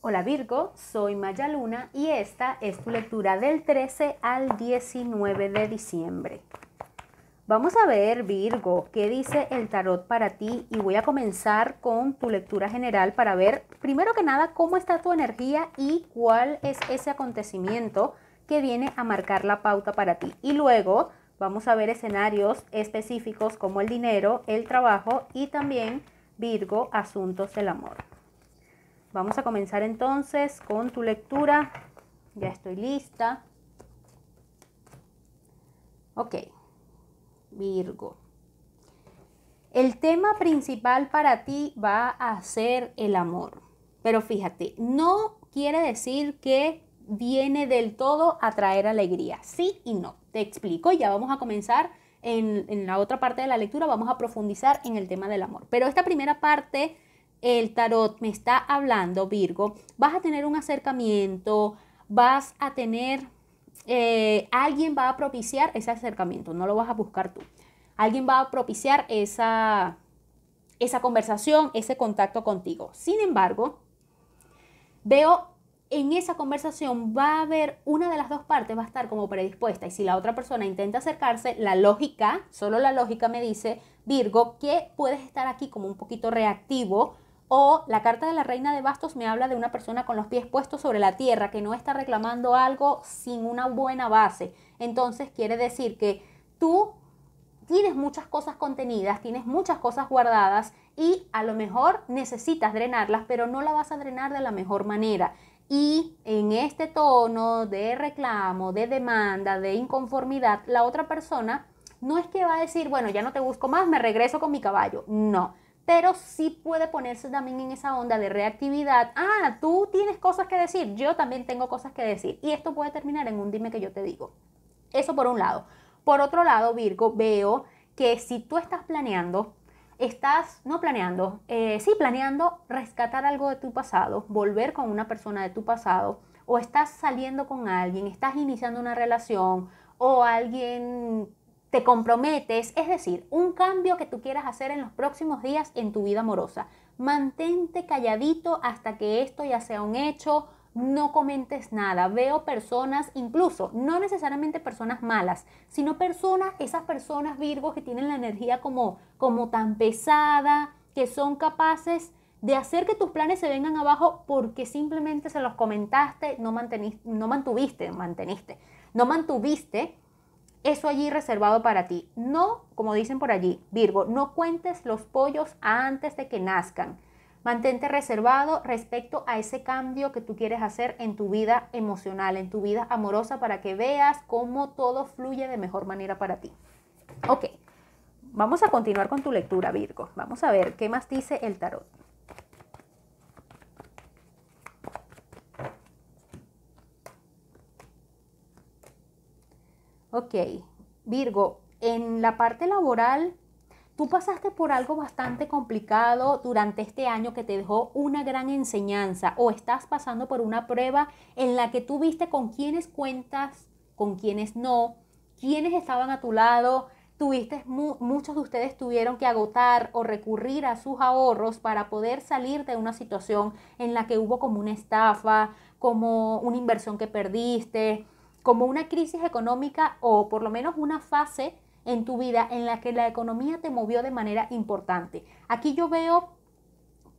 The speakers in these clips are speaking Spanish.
Hola Virgo, soy Maya Luna y esta es tu lectura del 13 al 19 de diciembre. Vamos a ver Virgo, qué dice el tarot para ti y voy a comenzar con tu lectura general para ver primero que nada cómo está tu energía y cuál es ese acontecimiento que viene a marcar la pauta para ti. Y luego vamos a ver escenarios específicos como el dinero, el trabajo y también Virgo, asuntos del amor. Vamos a comenzar entonces con tu lectura. Ya estoy lista. Ok, Virgo. El tema principal para ti va a ser el amor. Pero fíjate, no quiere decir que viene del todo a traer alegría. Sí y no. Te explico, ya vamos a comenzar en, en, la otra parte de la lectura, vamos a profundizar en el tema del amor. Pero esta primera parte el tarot me está hablando, Virgo, vas a tener un acercamiento, vas a tener, eh, alguien va a propiciar ese acercamiento, no lo vas a buscar tú. Alguien va a propiciar esa, esa conversación, ese contacto contigo. Sin embargo, veo en esa conversación va a haber una de las dos partes va a estar como predispuesta y si la otra persona intenta acercarse, la lógica, solo la lógica me dice, Virgo, que puedes estar aquí como un poquito reactivo o la carta de la reina de bastos me habla de una persona con los pies puestos sobre la tierra, que no está reclamando algo sin una buena base. Entonces quiere decir que tú tienes muchas cosas contenidas, tienes muchas cosas guardadas y a lo mejor necesitas drenarlas, pero no la vas a drenar de la mejor manera. Y en este tono de reclamo, de demanda, de inconformidad, la otra persona no es que va a decir, bueno, ya no te busco más, me regreso con mi caballo. No pero sí puede ponerse también en esa onda de reactividad. Ah, tú tienes cosas que decir, yo también tengo cosas que decir. Y esto puede terminar en un dime que yo te digo. Eso por un lado. Por otro lado, Virgo, veo que si tú estás planeando, estás, no planeando, eh, sí planeando rescatar algo de tu pasado, volver con una persona de tu pasado, o estás saliendo con alguien, estás iniciando una relación, o alguien te comprometes, es decir, un cambio que tú quieras hacer en los próximos días en tu vida amorosa. Mantente calladito hasta que esto ya sea un hecho, no comentes nada. Veo personas, incluso, no necesariamente personas malas, sino personas, esas personas Virgos que tienen la energía como, como tan pesada, que son capaces de hacer que tus planes se vengan abajo porque simplemente se los comentaste, no, manteniste, no mantuviste, manteniste, no mantuviste eso allí reservado para ti. No, como dicen por allí, Virgo, no cuentes los pollos antes de que nazcan. Mantente reservado respecto a ese cambio que tú quieres hacer en tu vida emocional, en tu vida amorosa, para que veas cómo todo fluye de mejor manera para ti. Ok, vamos a continuar con tu lectura, Virgo. Vamos a ver qué más dice el tarot. Ok, Virgo, en la parte laboral, tú pasaste por algo bastante complicado durante este año que te dejó una gran enseñanza o estás pasando por una prueba en la que tú viste con quiénes cuentas, con quiénes no, quiénes estaban a tu lado, tuviste, muchos de ustedes tuvieron que agotar o recurrir a sus ahorros para poder salir de una situación en la que hubo como una estafa, como una inversión que perdiste, como una crisis económica o por lo menos una fase en tu vida en la que la economía te movió de manera importante. Aquí yo veo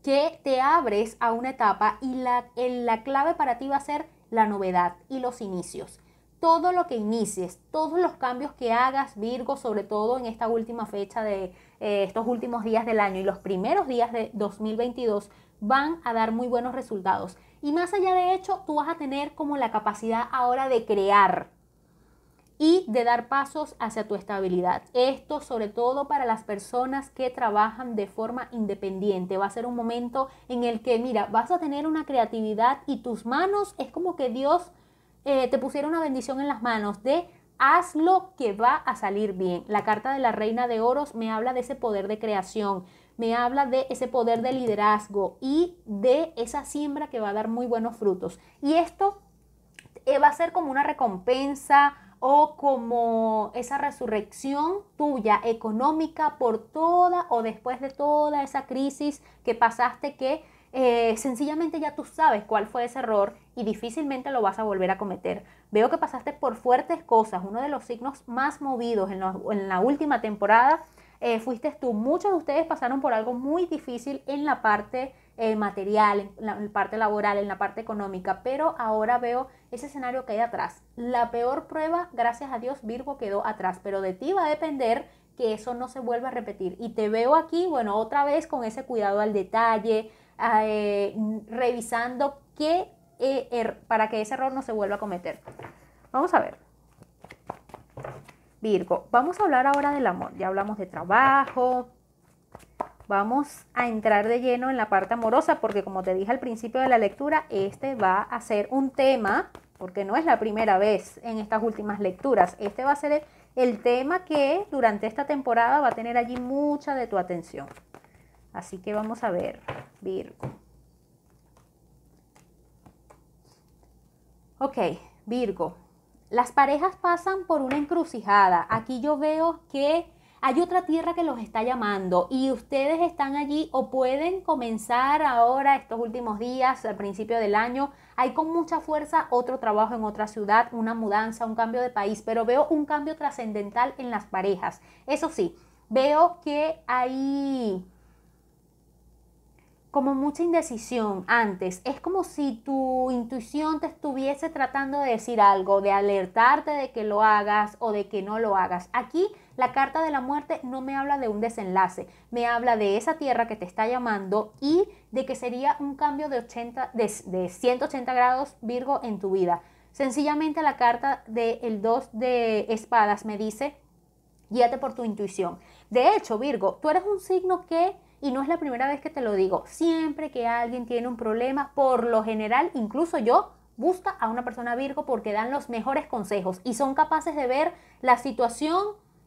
que te abres a una etapa y la, en la clave para ti va a ser la novedad y los inicios. Todo lo que inicies, todos los cambios que hagas, Virgo, sobre todo en esta última fecha de eh, estos últimos días del año y los primeros días de 2022, van a dar muy buenos resultados. Y más allá de hecho, tú vas a tener como la capacidad ahora de crear y de dar pasos hacia tu estabilidad. Esto sobre todo para las personas que trabajan de forma independiente. Va a ser un momento en el que, mira, vas a tener una creatividad y tus manos es como que Dios eh, te pusiera una bendición en las manos de haz lo que va a salir bien. La carta de la reina de oros me habla de ese poder de creación, me habla de ese poder de liderazgo y de esa siembra que va a dar muy buenos frutos. Y esto eh, va a ser como una recompensa o como esa resurrección tuya económica por toda o después de toda esa crisis que pasaste que eh, sencillamente ya tú sabes cuál fue ese error y difícilmente lo vas a volver a cometer. Veo que pasaste por fuertes cosas, uno de los signos más movidos en la última temporada eh, fuiste tú. Muchos de ustedes pasaron por algo muy difícil en la parte eh, material, en la, parte laboral, en la parte económica, pero ahora veo ese escenario que hay atrás. La peor prueba, gracias a Dios, Virgo quedó atrás, pero de ti va a depender que eso no se vuelva a repetir. Y te veo aquí, bueno, otra vez con ese cuidado al detalle, ah, eh, revisando que er, para que ese error no se vuelva a cometer. Vamos a ver. Virgo, vamos a hablar ahora del amor. Ya hablamos de trabajo. Vamos a entrar de lleno en la parte amorosa porque como te dije al principio de la lectura, este va a ser un tema, porque no es la primera vez en estas últimas lecturas. Este va a ser el, tema que durante esta temporada va a tener allí mucha de tu atención. Así que vamos a ver, Virgo. Ok, Virgo, las parejas pasan por una encrucijada. Aquí yo veo que hay otra tierra que los está llamando y ustedes están allí o pueden comenzar ahora estos últimos días, al principio del año, hay con mucha fuerza otro trabajo en otra ciudad, una mudanza, un cambio de país, pero veo un cambio trascendental en las parejas. Eso sí, veo que hay como mucha indecisión antes. Es como si tu intuición te estuviese tratando de decir algo, de alertarte de que lo hagas o de que no lo hagas. Aquí la carta de la muerte no me habla de un desenlace, me habla de esa tierra que te está llamando y de que sería un cambio de, de, 180 grados Virgo en tu vida. Sencillamente la carta del 2 de espadas me dice, guíate por tu intuición. De hecho, Virgo, tú eres un signo que y no es la primera vez que te lo digo. Siempre que alguien tiene un problema, por lo general, incluso yo, busca a una persona Virgo porque dan los mejores consejos y son capaces de ver la situación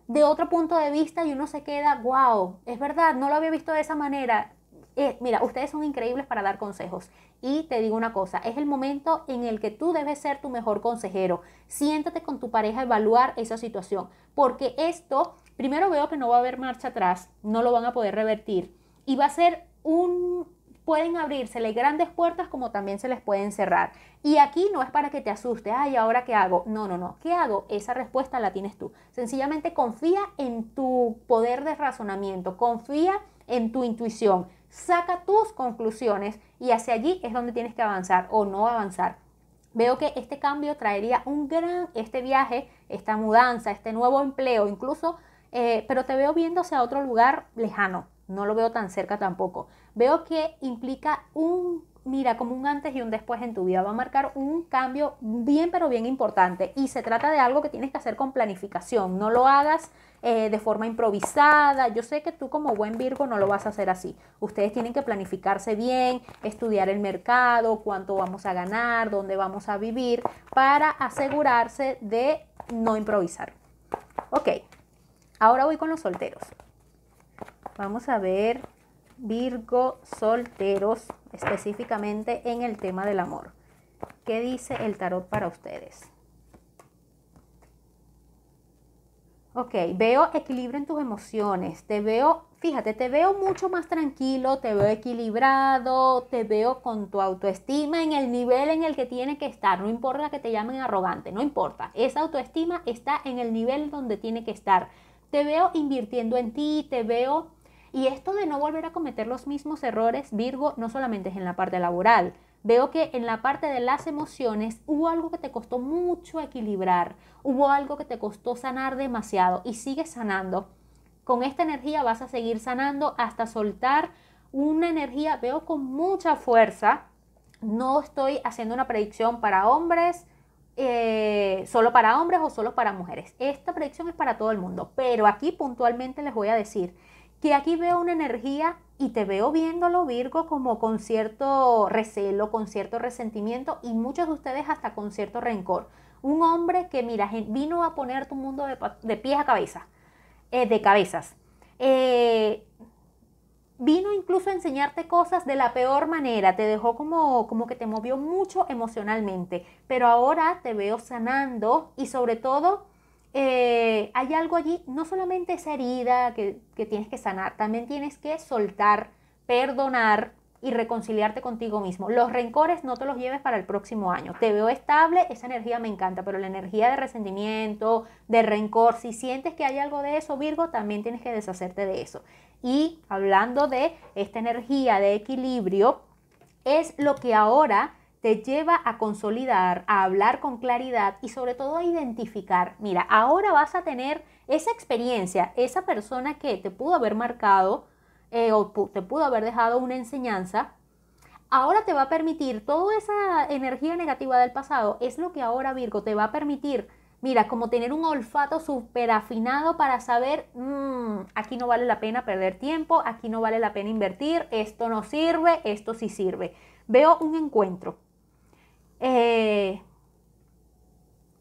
de otro punto de vista y uno se queda, wow, es verdad, no lo había visto de esa manera. Eh, mira, ustedes son increíbles para dar consejos. Y te digo una cosa, es el momento en el que tú debes ser tu mejor consejero. Siéntate con tu pareja a evaluar esa situación, porque esto, primero veo que no va a haber marcha atrás, no lo van a poder revertir y va a ser un pueden abrírsele grandes puertas como también se les pueden cerrar. Y aquí no es para que te asuste, ay, ahora qué hago. No, no, no, ¿qué hago? Esa respuesta la tienes tú. Sencillamente confía en tu poder de razonamiento, confía en tu intuición, saca tus conclusiones y hacia allí es donde tienes que avanzar o no avanzar. Veo que este cambio traería un gran, este viaje, esta mudanza, este nuevo empleo, incluso, eh, pero te veo viéndose a otro lugar lejano no lo veo tan cerca tampoco. Veo que implica un, mira, como un antes y un después en tu vida. Va a marcar un cambio bien, pero bien importante. Y se trata de algo que tienes que hacer con planificación. No lo hagas eh, de forma improvisada. Yo sé que tú como buen Virgo no lo vas a hacer así. Ustedes tienen que planificarse bien, estudiar el mercado, cuánto vamos a ganar, dónde vamos a vivir, para asegurarse de no improvisar. Ok, ahora voy con los solteros. Vamos a ver Virgo solteros, específicamente en el tema del amor. ¿Qué dice el tarot para ustedes? Ok, veo equilibrio en tus emociones, te veo, fíjate, te veo mucho más tranquilo, te veo equilibrado, te veo con tu autoestima en el nivel en el que tiene que estar, no importa que te llamen arrogante, no importa, esa autoestima está en el nivel donde tiene que estar. Te veo invirtiendo en ti, te veo y esto de no volver a cometer los mismos errores, Virgo, no solamente es en la parte laboral. Veo que en la parte de las emociones hubo algo que te costó mucho equilibrar, hubo algo que te costó sanar demasiado y sigues sanando. Con esta energía vas a seguir sanando hasta soltar una energía, veo con mucha fuerza. No estoy haciendo una predicción para hombres, eh, solo para hombres o solo para mujeres. Esta predicción es para todo el mundo, pero aquí puntualmente les voy a decir que aquí veo una energía y te veo viéndolo Virgo como con cierto recelo, con cierto resentimiento y muchos de ustedes hasta con cierto rencor. Un hombre que, mira, vino a poner tu mundo de, pies a cabeza, eh, de cabezas. Eh, vino incluso a enseñarte cosas de la peor manera, te dejó como, como que te movió mucho emocionalmente, pero ahora te veo sanando y sobre todo eh, hay algo allí, no solamente esa herida que, que tienes que sanar, también tienes que soltar, perdonar y reconciliarte contigo mismo. Los rencores no te los lleves para el próximo año. Te veo estable, esa energía me encanta, pero la energía de resentimiento, de rencor, si sientes que hay algo de eso, Virgo, también tienes que deshacerte de eso. Y hablando de esta energía de equilibrio, es lo que ahora te lleva a consolidar, a hablar con claridad y sobre todo a identificar, mira, ahora vas a tener esa experiencia, esa persona que te pudo haber marcado eh, o te pudo haber dejado una enseñanza, ahora te va a permitir toda esa energía negativa del pasado, es lo que ahora Virgo te va a permitir, mira, como tener un olfato súper afinado para saber, mm, aquí no vale la pena perder tiempo, aquí no vale la pena invertir, esto no sirve, esto sí sirve. Veo un encuentro, eh,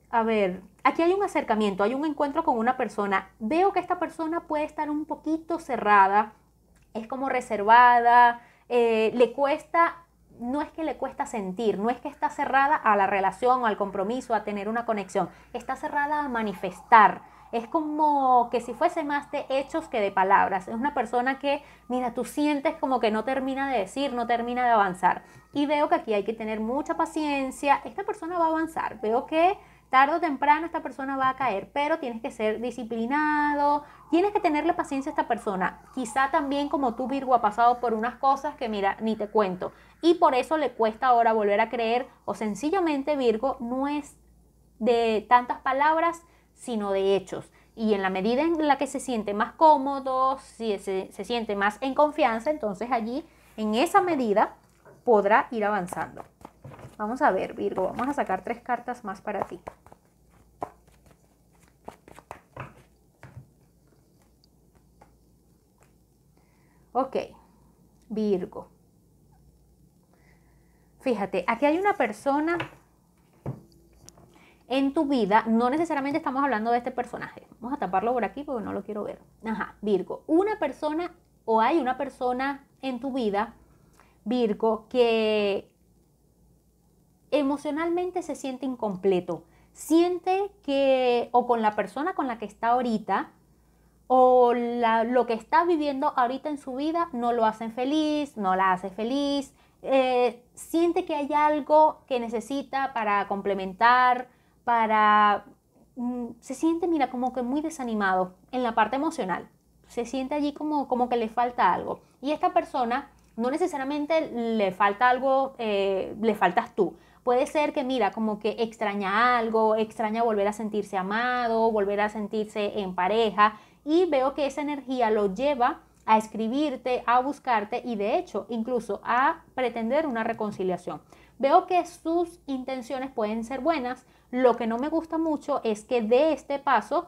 a ver, aquí hay un acercamiento, hay un encuentro con una persona. Veo que esta persona puede estar un poquito cerrada, es como reservada, eh, le cuesta, no es que le cuesta sentir, no es que está cerrada a la relación, al compromiso, a tener una conexión, está cerrada a manifestar es como que si fuese más de hechos que de palabras. Es una persona que, mira, tú sientes como que no termina de decir, no termina de avanzar. Y veo que aquí hay que tener mucha paciencia. Esta persona va a avanzar. Veo que tarde o temprano esta persona va a caer, pero tienes que ser disciplinado, tienes que tenerle paciencia a esta persona. Quizá también como tú, Virgo, ha pasado por unas cosas que, mira, ni te cuento. Y por eso le cuesta ahora volver a creer o sencillamente, Virgo, no es de tantas palabras, sino de hechos. Y en la medida en la que se siente más cómodo, si se, se siente más en confianza, entonces allí, en esa medida, podrá ir avanzando. Vamos a ver, Virgo, vamos a sacar tres cartas más para ti. Ok, Virgo. Fíjate, aquí hay una persona en tu vida, no necesariamente estamos hablando de este personaje. Vamos a taparlo por aquí porque no lo quiero ver. Ajá, Virgo. Una persona o hay una persona en tu vida, Virgo, que emocionalmente se siente incompleto. Siente que o con la persona con la que está ahorita o lo que está viviendo ahorita en su vida no lo hacen feliz, no la hace feliz. Eh, siente que hay algo que necesita para complementar para... Mm, se siente, mira, como que muy desanimado en la parte emocional. Se siente allí como, que le falta algo. Y esta persona no necesariamente le falta algo, eh, le faltas tú. Puede ser que, mira, como que extraña algo, extraña volver a sentirse amado, volver a sentirse en pareja. Y veo que esa energía lo lleva a escribirte, a buscarte y de hecho incluso a pretender una reconciliación. Veo que sus intenciones pueden ser buenas. Lo que no me gusta mucho es que de este paso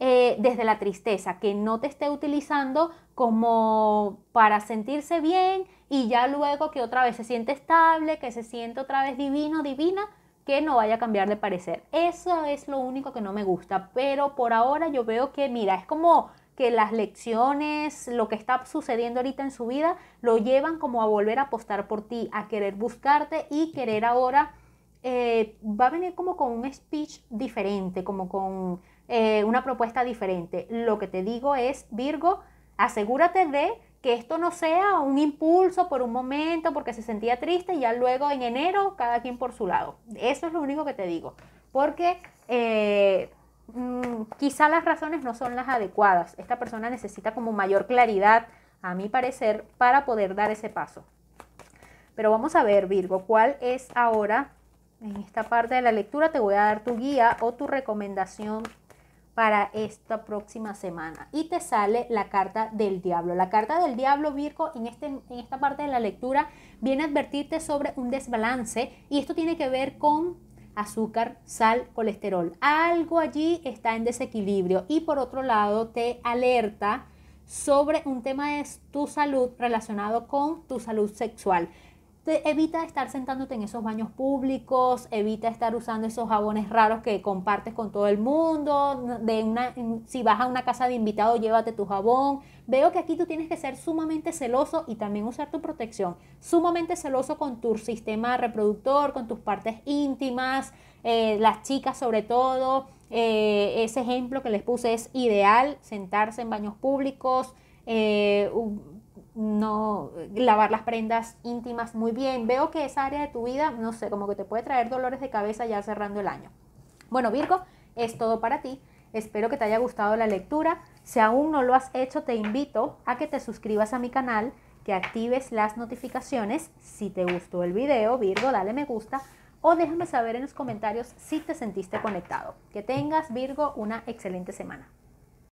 eh, desde la tristeza, que no te esté utilizando como para sentirse bien y ya luego que otra vez se siente estable, que se siente otra vez divino, divina, que no vaya a cambiar de parecer. Eso es lo único que no me gusta, pero por ahora yo veo que, mira, es como que las lecciones, lo que está sucediendo ahorita en su vida, lo llevan como a volver a apostar por ti, a querer buscarte y querer ahora, eh, va a venir como con un speech diferente, como con eh, una propuesta diferente. Lo que te digo es, Virgo, asegúrate de que esto no sea un impulso por un momento porque se sentía triste y ya luego en enero cada quien por su lado. Eso es lo único que te digo, porque... Eh, Mm, quizá las razones no son las adecuadas. Esta persona necesita como mayor claridad, a mi parecer, para poder dar ese paso. Pero vamos a ver, Virgo, cuál es ahora, en esta parte de la lectura, te voy a dar tu guía o tu recomendación para esta próxima semana. Y te sale la carta del diablo. La carta del diablo, Virgo, en, este, en esta parte de la lectura viene a advertirte sobre un desbalance y esto tiene que ver con azúcar, sal, colesterol. Algo allí está en desequilibrio y por otro lado te alerta sobre un tema de tu salud relacionado con tu salud sexual te evita estar sentándote en esos baños públicos, evita estar usando esos jabones raros que compartes con todo el mundo, de una, si vas a una casa de invitados llévate tu jabón. Veo que aquí tú tienes que ser sumamente celoso y también usar tu protección, sumamente celoso con tu sistema reproductor, con tus partes íntimas, eh, las chicas sobre todo. Eh, ese ejemplo que les puse es ideal, sentarse en baños públicos. Eh, no eh, lavar las prendas íntimas muy bien. Veo que esa área de tu vida, no sé, como que te puede traer dolores de cabeza ya cerrando el año. Bueno, Virgo, es todo para ti. Espero que te haya gustado la lectura. Si aún no lo has hecho, te invito a que te suscribas a mi canal, que actives las notificaciones. Si te gustó el video, Virgo, dale me gusta o déjame saber en los comentarios si te sentiste conectado. Que tengas, Virgo, una excelente semana.